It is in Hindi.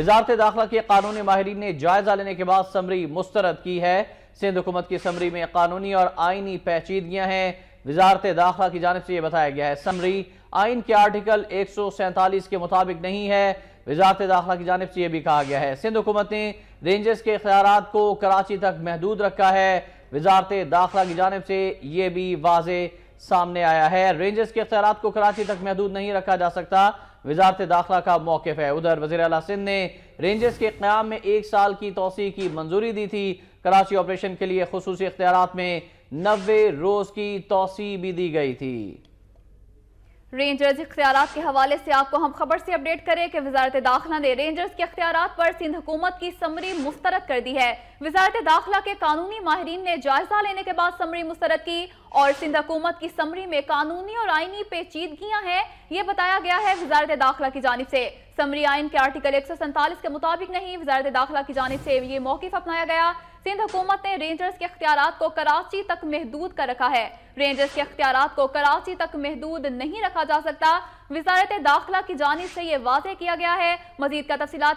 वजारत दाखिला के कानूनी माहरीन ने जायजा लेने के बाद समरी मुस्तरद की है सिंध हुकूमत की समरी में कानूनी और आइनी पेचीदगियाँ हैं वजारत दाखिला की जानब से यह बताया गया है समरी आइन के आर्टिकल एक सौ सैंतालीस के मुताबिक नहीं है वजारत दाखिला की जानब से यह भी कहा गया है सिंध हुकूमत ने रेंजर्स के इख्तियार को कराची तक महदूद रखा है वजारत दाखिला की जानब से यह भी वाज सामने आया है रेंजर्स के इख्तियार को कराची तक महदूद नहीं रखा जा सकता वजारत दाखिला का मौकफ है उधर वजी अला सिंध ने रेंजर्स के क्याम में एक साल की तोसी की मंजूरी दी थी कराची ऑपरेशन के लिए खसूस इख्तियार में नबे रोज़ की तोसी भी दी गई थी रेंजर्स इख्तियार के हवाले से आपको हम खबर से अपडेट करें कि वजारत दाखिला ने रेंजर्स के अख्तियार पर सिंध हुकूमत की समरी मुस्तरद कर दी है वजारत दाखिला के कानूनी माहरीन ने जायजा लेने के बाद समरी मुस्रद की और सिंध हुकूमत की समरी में कानूनी और आइनी पेचीदगियां हैं ये बताया गया है वजारत दाखिला की जानब से समरी आइन के आर्टिकल एक सौ सैंतालीस के मुताबिक नहीं वजारत दाखिला की जानब से ये मौकफ अपनाया गया सिंध हुकूमत ने रेंजर्स के अख्तियार को कराची तक महदूद कर रखा है रेंजर्स के अख्तियार को कराची तक महदूद नहीं रखा जा सकता वजारत दाखिला की जानब से ये वाजे किया गया है मजीद का तफसीत है